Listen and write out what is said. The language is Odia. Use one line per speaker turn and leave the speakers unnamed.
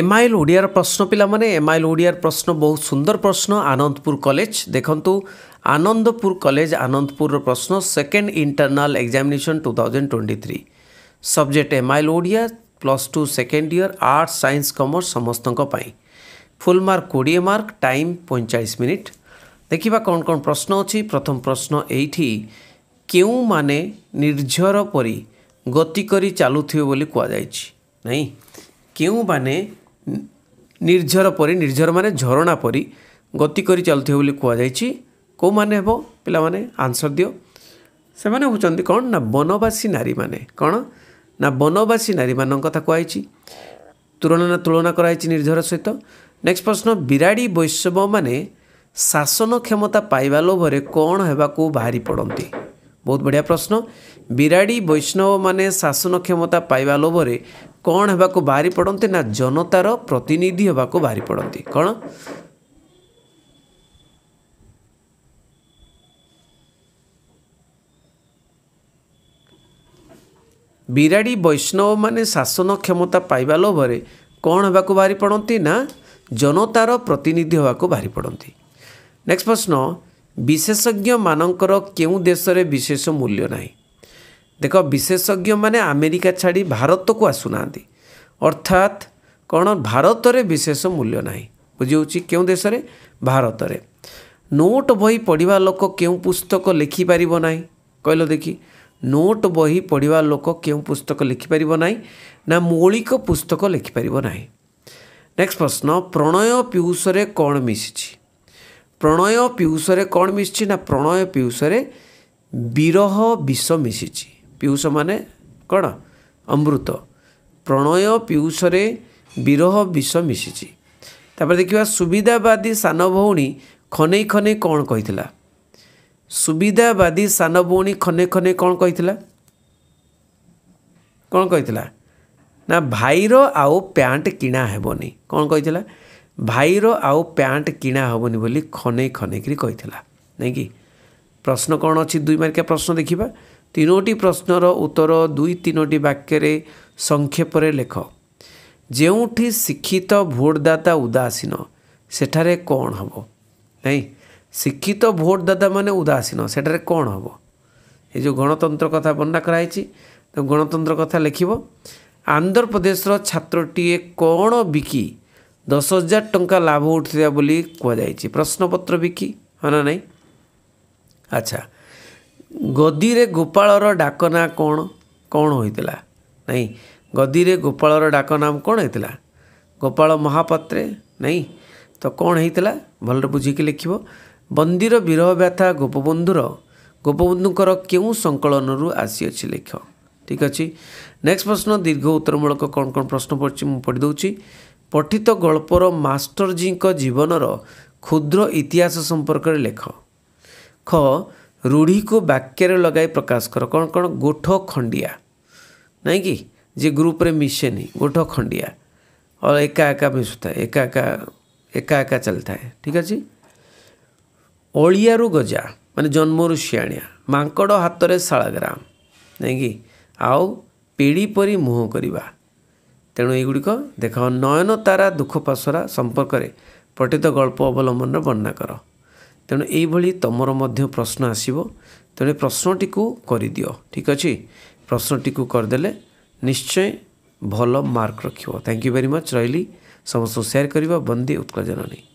এমআইএল ওড়িয়ার প্রশ্ন পিলামানে এমআইএল ওড়িয়ার প্রশ্ন বহু সুন্দর প্রশ্ন আনন্দপুর কলেজ দেখন্তু আনন্দপুর কলেজ আনন্দপুরর প্রশ্ন second internal examination two thousand twenty three subject MIL Odia plus two second year arts science commerce সমস্ত ফুল মার্ক কোড়িয়ে মার্ক টাইম পঁয়চাশ মিনিট ଦେଖିବା କ'ଣ କ'ଣ ପ୍ରଶ୍ନ ଅଛି ପ୍ରଥମ ପ୍ରଶ୍ନ ଏଇଠି କେଉଁମାନେ ନିର୍ଝର ପରି ଗତି କରି ଚାଲୁଥିବେ ବୋଲି କୁହାଯାଇଛି ନାହିଁ କେଉଁମାନେ ନିର୍ଝର ପରି ନିର୍ଝର ମାନେ ଝରଣା ପରି ଗତି କରି ଚାଲୁଥିବ ବୋଲି କୁହାଯାଇଛି କେଉଁମାନେ ହେବ ପିଲାମାନେ ଆନ୍ସର ଦିଅ ସେମାନେ ହେଉଛନ୍ତି କ'ଣ ନା ବନବାସୀ ନାରୀମାନେ କ'ଣ ନା ବନବାସୀ ନାରୀମାନଙ୍କ କଥା କୁହାଯାଇଛି ତୁଳନା ତୁଳନା କରାଯାଇଛି ନିର୍ଝର ସହିତ ନେକ୍ସଟ ପ୍ରଶ୍ନ ବିରାଡ଼ି ବୈଷବମାନେ ଶାସନ କ୍ଷମତା ପାଇବା ଲୋଭରେ କ'ଣ ହେବାକୁ ବାହାରି ପଡ଼ନ୍ତି ବହୁତ ବଢ଼ିଆ ପ୍ରଶ୍ନ ବିରାଡ଼ି ବୈଷ୍ଣବମାନେ ଶାସନ କ୍ଷମତା ପାଇବା ଲୋଭରେ କ'ଣ ହେବାକୁ ବାହାରି ପଡ଼ନ୍ତି ନା ଜନତାର ପ୍ରତିନିଧି ହେବାକୁ ବାହାରି ପଡ଼ନ୍ତି କ'ଣ ବିରାଡ଼ି ବୈଷ୍ଣବମାନେ ଶାସନ କ୍ଷମତା ପାଇବା ଲୋଭରେ କ'ଣ ହେବାକୁ ବାହାରି ପଡ଼ନ୍ତି ନା ଜନତାର ପ୍ରତିନିଧି ହେବାକୁ ବାହାରି ପଡ଼ନ୍ତି ନେକ୍ସଟ ପ୍ରଶ୍ନ ବିଶେଷଜ୍ଞମାନଙ୍କର କେଉଁ ଦେଶରେ ବିଶେଷ ମୂଲ୍ୟ ନାହିଁ ଦେଖ ବିଶେଷଜ୍ଞମାନେ ଆମେରିକା ଛାଡ଼ି ଭାରତକୁ ଆସୁନାହାନ୍ତି ଅର୍ଥାତ୍ କ'ଣ ଭାରତରେ ବିଶେଷ ମୂଲ୍ୟ ନାହିଁ ବୁଝିହେଉଛି କେଉଁ ଦେଶରେ ଭାରତରେ ନୋଟ୍ ବହି ପଢ଼ିବା ଲୋକ କେଉଁ ପୁସ୍ତକ ଲେଖିପାରିବ ନାହିଁ କହିଲ ଦେଖି ନୋଟ୍ ବହି ପଢ଼ିବା ଲୋକ କେଉଁ ପୁସ୍ତକ ଲେଖିପାରିବ ନାହିଁ ନା ମୌଳିକ ପୁସ୍ତକ ଲେଖିପାରିବ ନାହିଁ ନେକ୍ସଟ ପ୍ରଶ୍ନ ପ୍ରଣୟ ପିୟୁଷରେ କ'ଣ ମିଶିଛି ପ୍ରଣୟ ପିୟୁଷରେ କ'ଣ ମିଶିଛି ନା ପ୍ରଣୟ ପିୟୁଷରେ ବିରହ ବିଷ ମିଶିଛି ପିଉଷ ମାନେ କ'ଣ ଅମୃତ ପ୍ରଣୟ ପିଉଷରେ ବିରହ ବିଷ ମିଶିଛି ତାପରେ ଦେଖିବା ସୁବିଧାବାଦୀ ସାନ ଭଉଣୀ ଖନେଇ ଖନେଇ କ'ଣ କହିଥିଲା ସୁବିଧାବାଦୀ ସାନ ଭଉଣୀ ଖନେଇ ଖନେଇ କ'ଣ କହିଥିଲା କ'ଣ କହିଥିଲା ନା ଭାଇର ଆଉ ପ୍ୟାଣ୍ଟ କିଣା ହେବନି କ'ଣ କହିଥିଲା ଭାଇର ଆଉ ପ୍ୟାଣ୍ଟ କିଣା ହେବନି ବୋଲି ଖନେଇ ଖନେଇକିରି କହିଥିଲା ନାଇଁକି ପ୍ରଶ୍ନ କ'ଣ ଅଛି ଦୁଇ ମାର୍କିଆ ପ୍ରଶ୍ନ ଦେଖିବା ତିନୋଟି ପ୍ରଶ୍ନର ଉତ୍ତର ଦୁଇ ତିନୋଟି ବାକ୍ୟରେ ସଂକ୍ଷେପରେ ଲେଖ ଯେଉଁଠି ଶିକ୍ଷିତ ଭୋଟଦାତା ଉଦାସୀନ ସେଠାରେ କ'ଣ ହେବ ନାଇଁ ଶିକ୍ଷିତ ଭୋଟଦାତା ମାନେ ଉଦାସୀନ ସେଠାରେ କ'ଣ ହେବ ଏ ଯେଉଁ ଗଣତନ୍ତ୍ର କଥା ବର୍ଣ୍ଣନା କରାହେଇଛି ଗଣତନ୍ତ୍ର କଥା ଲେଖିବ ଆନ୍ଧ୍ରପ୍ରଦେଶର ଛାତ୍ରଟିଏ କ'ଣ ବିକି ଦଶ ହଜାର ଟଙ୍କା ଲାଭ ଉଠିଥିଲା ବୋଲି କୁହାଯାଇଛି ପ୍ରଶ୍ନପତ୍ର ବିକି ହଁ ନା ନାହିଁ ଆଚ୍ଛା ଗଦିରେ ଗୋପାଳର ଡାକନା କ'ଣ କ'ଣ ହୋଇଥିଲା ନାଇଁ ଗଦିରେ ଗୋପାଳର ଡାକନାମ କ'ଣ ହୋଇଥିଲା ଗୋପାଳ ମହାପାତ୍ରେ ନାଇଁ ତ କ'ଣ ହେଇଥିଲା ଭଲରେ ବୁଝିକି ଲେଖିବ ବନ୍ଦୀର ବିରହ ବ୍ୟଥା ଗୋପବନ୍ଧୁର ଗୋପବନ୍ଧୁଙ୍କର କେଉଁ ସଂକଳନରୁ ଆସିଅଛି ଲେଖ ଠିକ୍ ଅଛି ନେକ୍ସଟ ପ୍ରଶ୍ନ ଦୀର୍ଘ ଉତ୍ତରମୂଳକ କ'ଣ କ'ଣ ପ୍ରଶ୍ନ ପଡ଼ିଛି ମୁଁ ପଢ଼ିଦେଉଛି ପଠିତ ଗଳ୍ପର ମାଷ୍ଟରଜୀଙ୍କ ଜୀବନର କ୍ଷୁଦ୍ର ଇତିହାସ ସମ୍ପର୍କରେ ଲେଖ ଖ રૂઢિકુ વાક્યરે લગાવી પ્રકાશ કરો કોણ કોણ ગોઠો ખંડિયા નહીં કે જે ગ્રુપરે મિશેની ગોઠો ખંડિયા और एका एका मिशुता है एका एका एका एका चलता है ठीक अच्छे ओलियारू गजा मान जन्म रु शियाणिया माकड़ हाथ में शाड़ग्राम नहीं कि आउ पीढ़ी परी मुह करवा तेणु युड़िक देख नयन तारा दुख पासरा संपर्क पठित गल्प अवलम्बन वर्णना कर ତେଣୁ ଏଇଭଳି ତୁମର ମଧ୍ୟ ପ୍ରଶ୍ନ ଆସିବ ତେଣୁ ପ୍ରଶ୍ନଟିକୁ କରିଦିଅ ଠିକ୍ ଅଛି ପ୍ରଶ୍ନଟିକୁ କରିଦେଲେ ନିଶ୍ଚୟ ଭଲ ମାର୍କ ରଖିବ ଥ୍ୟାଙ୍କ ୟୁ ଭେରି ମଚ୍ ରହିଲି ସମସ୍ତଙ୍କୁ ସେୟାର କରିବା ବନ୍ଦୀ ଉତ୍କଳ ଜନନୀ